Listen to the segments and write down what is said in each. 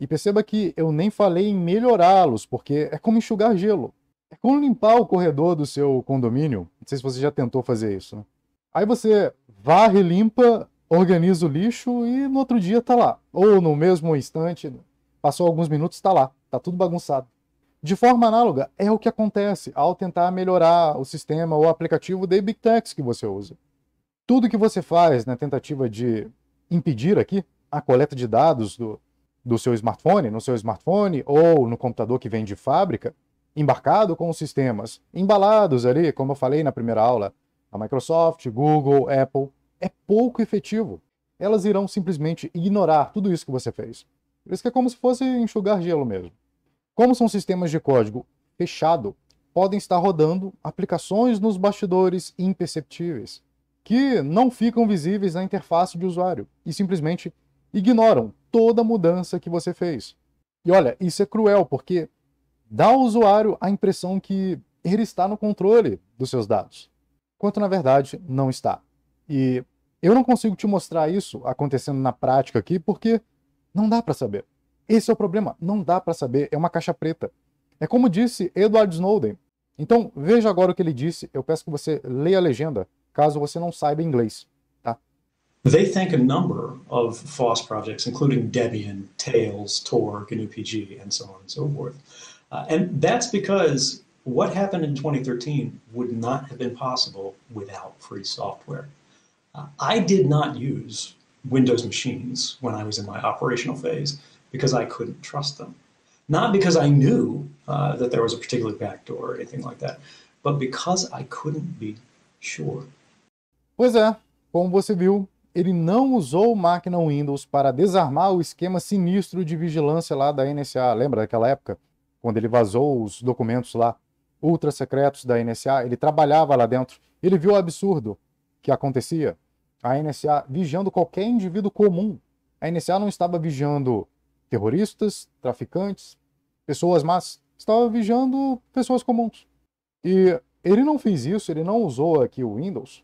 E perceba que eu nem falei em melhorá-los, porque é como enxugar gelo. É como limpar o corredor do seu condomínio. Não sei se você já tentou fazer isso. Né? Aí você varre, limpa, organiza o lixo e no outro dia tá lá. Ou no mesmo instante, passou alguns minutos, tá lá. Tá tudo bagunçado. De forma análoga, é o que acontece ao tentar melhorar o sistema ou aplicativo da Big Tech que você usa. Tudo que você faz na tentativa de impedir aqui a coleta de dados do, do seu smartphone, no seu smartphone ou no computador que vem de fábrica, embarcado com os sistemas embalados ali, como eu falei na primeira aula, a Microsoft, Google, Apple, é pouco efetivo. Elas irão simplesmente ignorar tudo isso que você fez. Por isso que é como se fosse enxugar gelo mesmo. Como são sistemas de código fechado, podem estar rodando aplicações nos bastidores imperceptíveis, que não ficam visíveis na interface de usuário e simplesmente ignoram toda mudança que você fez. E olha, isso é cruel, porque dá ao usuário a impressão que ele está no controle dos seus dados, quanto na verdade não está. E eu não consigo te mostrar isso acontecendo na prática aqui, porque não dá para saber. Esse é o problema, não dá para saber, é uma caixa preta. É como disse Edward Snowden. Então, veja agora o que ele disse, eu peço que você leia a legenda, caso você não saiba inglês. They thank a number of FOSS projects, including Debian, Tails, Tor, GNU-PG, and so on and so forth. Uh, and that's because what happened in 2013 would not have been possible without free software. Uh, I did not use Windows machines when I was in my operational phase because I couldn't trust them. Not because I knew uh, that there was a particular backdoor or anything like that, but because I couldn't be sure. Pois é, como você viu, ele não usou máquina Windows para desarmar o esquema sinistro de vigilância lá da NSA. Lembra daquela época? Quando ele vazou os documentos lá, ultra secretos da NSA, ele trabalhava lá dentro. Ele viu o absurdo que acontecia. A NSA vigiando qualquer indivíduo comum. A NSA não estava vigiando terroristas, traficantes, pessoas más. Estava vigiando pessoas comuns. E ele não fez isso, ele não usou aqui o Windows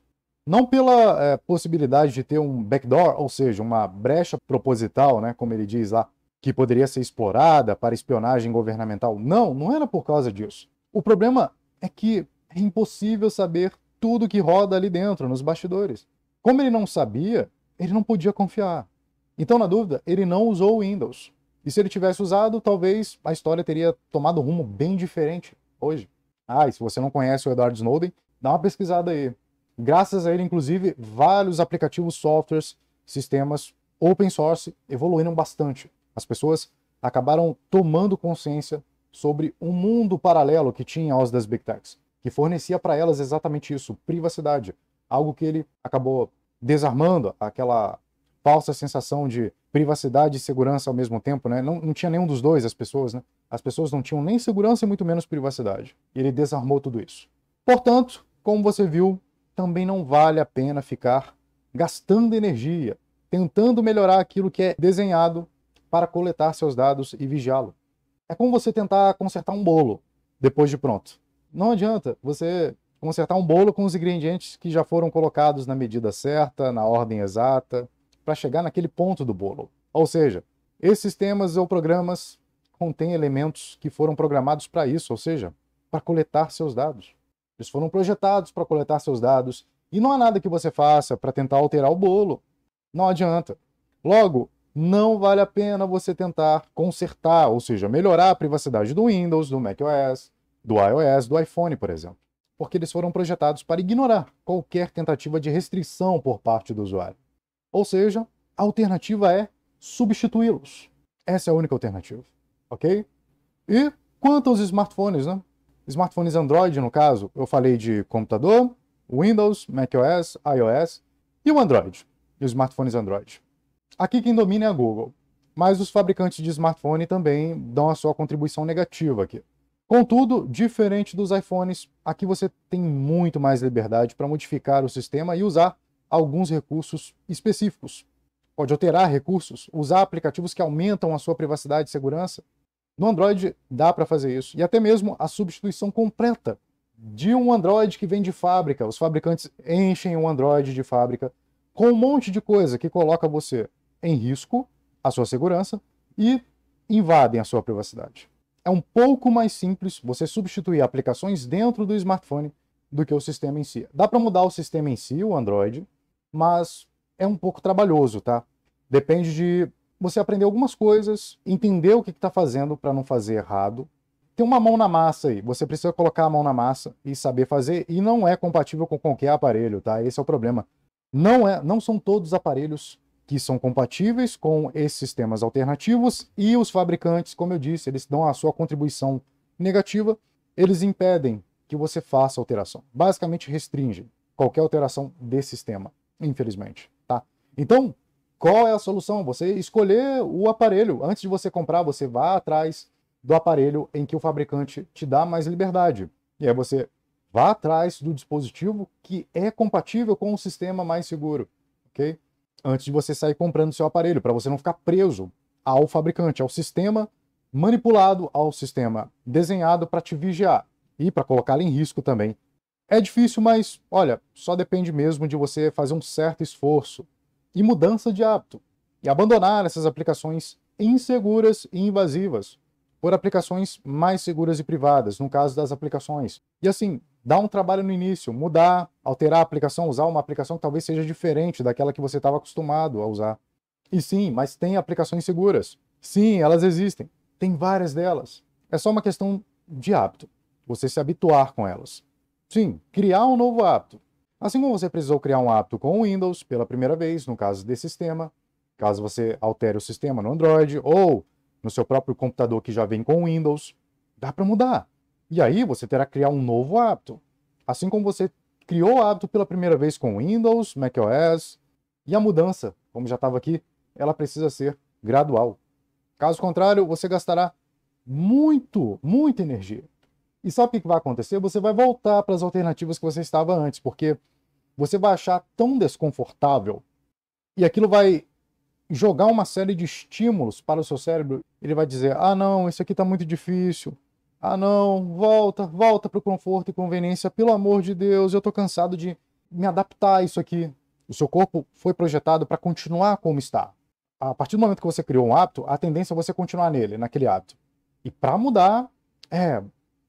não pela é, possibilidade de ter um backdoor, ou seja, uma brecha proposital, né, como ele diz lá, que poderia ser explorada para espionagem governamental. Não, não era por causa disso. O problema é que é impossível saber tudo que roda ali dentro, nos bastidores. Como ele não sabia, ele não podia confiar. Então, na dúvida, ele não usou o Windows. E se ele tivesse usado, talvez a história teria tomado um rumo bem diferente hoje. Ah, e se você não conhece o Edward Snowden, dá uma pesquisada aí. Graças a ele, inclusive, vários aplicativos, softwares, sistemas open source evoluíram bastante. As pessoas acabaram tomando consciência sobre um mundo paralelo que tinha aos das Big Techs, que fornecia para elas exatamente isso, privacidade, algo que ele acabou desarmando, aquela falsa sensação de privacidade e segurança ao mesmo tempo, né? Não, não tinha nenhum dos dois, as pessoas, né? As pessoas não tinham nem segurança e muito menos privacidade. Ele desarmou tudo isso. Portanto, como você viu, também não vale a pena ficar gastando energia, tentando melhorar aquilo que é desenhado para coletar seus dados e vigiá-lo. É como você tentar consertar um bolo depois de pronto. Não adianta você consertar um bolo com os ingredientes que já foram colocados na medida certa, na ordem exata, para chegar naquele ponto do bolo. Ou seja, esses temas ou programas contêm elementos que foram programados para isso, ou seja, para coletar seus dados. Eles foram projetados para coletar seus dados e não há nada que você faça para tentar alterar o bolo. Não adianta. Logo, não vale a pena você tentar consertar, ou seja, melhorar a privacidade do Windows, do macOS, do iOS, do iPhone, por exemplo, porque eles foram projetados para ignorar qualquer tentativa de restrição por parte do usuário. Ou seja, a alternativa é substituí-los. Essa é a única alternativa, ok? E quanto aos smartphones, né? smartphones Android, no caso, eu falei de computador, Windows, macOS, iOS e o Android, e os smartphones Android. Aqui quem domina é a Google, mas os fabricantes de smartphone também dão a sua contribuição negativa aqui. Contudo, diferente dos iPhones, aqui você tem muito mais liberdade para modificar o sistema e usar alguns recursos específicos. Pode alterar recursos, usar aplicativos que aumentam a sua privacidade e segurança, no Android dá para fazer isso. E até mesmo a substituição completa de um Android que vem de fábrica. Os fabricantes enchem um Android de fábrica com um monte de coisa que coloca você em risco, a sua segurança e invadem a sua privacidade. É um pouco mais simples você substituir aplicações dentro do smartphone do que o sistema em si. Dá para mudar o sistema em si, o Android, mas é um pouco trabalhoso, tá? Depende de você aprendeu algumas coisas, entendeu o que está fazendo para não fazer errado. Tem uma mão na massa aí, você precisa colocar a mão na massa e saber fazer, e não é compatível com qualquer aparelho, tá? Esse é o problema. Não, é, não são todos os aparelhos que são compatíveis com esses sistemas alternativos, e os fabricantes, como eu disse, eles dão a sua contribuição negativa, eles impedem que você faça alteração. Basicamente, restringem qualquer alteração desse sistema, infelizmente, tá? Então, qual é a solução? Você escolher o aparelho. Antes de você comprar, você vá atrás do aparelho em que o fabricante te dá mais liberdade. E aí você vá atrás do dispositivo que é compatível com o sistema mais seguro, ok? Antes de você sair comprando seu aparelho, para você não ficar preso ao fabricante, ao sistema manipulado, ao sistema desenhado para te vigiar e para colocá-lo em risco também. É difícil, mas olha, só depende mesmo de você fazer um certo esforço e mudança de hábito, e abandonar essas aplicações inseguras e invasivas por aplicações mais seguras e privadas, no caso das aplicações. E assim, dá um trabalho no início, mudar, alterar a aplicação, usar uma aplicação que talvez seja diferente daquela que você estava acostumado a usar. E sim, mas tem aplicações seguras. Sim, elas existem. Tem várias delas. É só uma questão de hábito. Você se habituar com elas. Sim, criar um novo hábito. Assim como você precisou criar um hábito com o Windows pela primeira vez, no caso desse sistema, caso você altere o sistema no Android ou no seu próprio computador que já vem com o Windows, dá para mudar. E aí você terá que criar um novo hábito. Assim como você criou o hábito pela primeira vez com Windows, macOS, e a mudança, como já estava aqui, ela precisa ser gradual. Caso contrário, você gastará muito, muita energia. E sabe o que, vai acontecer? Você vai voltar para as alternativas que você estava antes, porque você vai achar tão desconfortável e aquilo vai jogar uma série de estímulos para o seu cérebro. Ele vai dizer: ah, não, isso aqui está muito difícil. Ah, não, volta, volta para o conforto e conveniência. Pelo amor de Deus, eu estou cansado de me adaptar a isso aqui. O seu corpo foi projetado para continuar como está. A partir do momento que você criou um hábito, a tendência é você continuar nele, naquele hábito. E para mudar, é,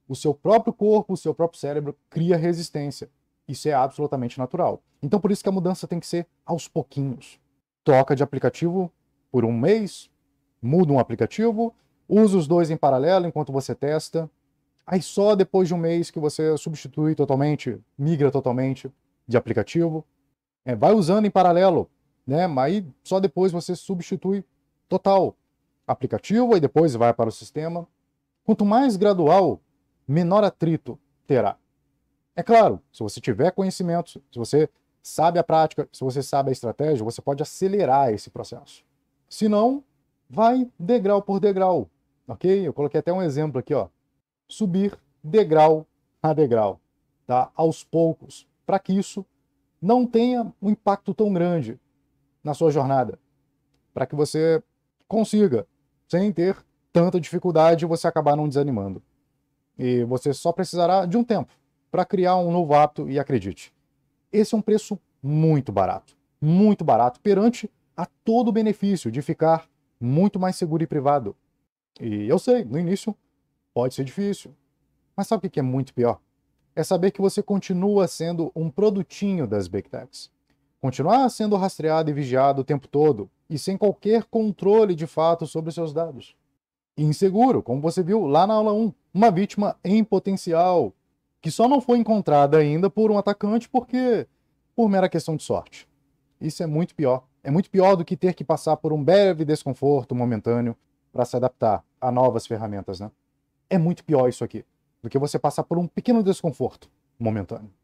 o seu próprio corpo, o seu próprio cérebro cria resistência. Isso é absolutamente natural. Então por isso que a mudança tem que ser aos pouquinhos. Troca de aplicativo por um mês, muda um aplicativo, usa os dois em paralelo enquanto você testa. Aí só depois de um mês que você substitui totalmente, migra totalmente de aplicativo. É, vai usando em paralelo, né? Mas aí só depois você substitui total aplicativo e depois vai para o sistema. Quanto mais gradual menor atrito terá. É claro, se você tiver conhecimento, se você sabe a prática, se você sabe a estratégia, você pode acelerar esse processo. Se não, vai degrau por degrau, ok? Eu coloquei até um exemplo aqui, ó. Subir degrau a degrau, tá? Aos poucos, para que isso não tenha um impacto tão grande na sua jornada, para que você consiga, sem ter tanta dificuldade, você acabar não desanimando. E você só precisará de um tempo para criar um novo hábito e acredite, esse é um preço muito barato, muito barato perante a todo o benefício de ficar muito mais seguro e privado. E eu sei, no início pode ser difícil, mas sabe o que é muito pior? É saber que você continua sendo um produtinho das Big Techs. Continuar sendo rastreado e vigiado o tempo todo e sem qualquer controle de fato sobre os seus dados inseguro, como você viu lá na aula 1. Uma vítima em potencial, que só não foi encontrada ainda por um atacante porque por mera questão de sorte. Isso é muito pior. É muito pior do que ter que passar por um breve desconforto momentâneo para se adaptar a novas ferramentas, né? É muito pior isso aqui do que você passar por um pequeno desconforto momentâneo.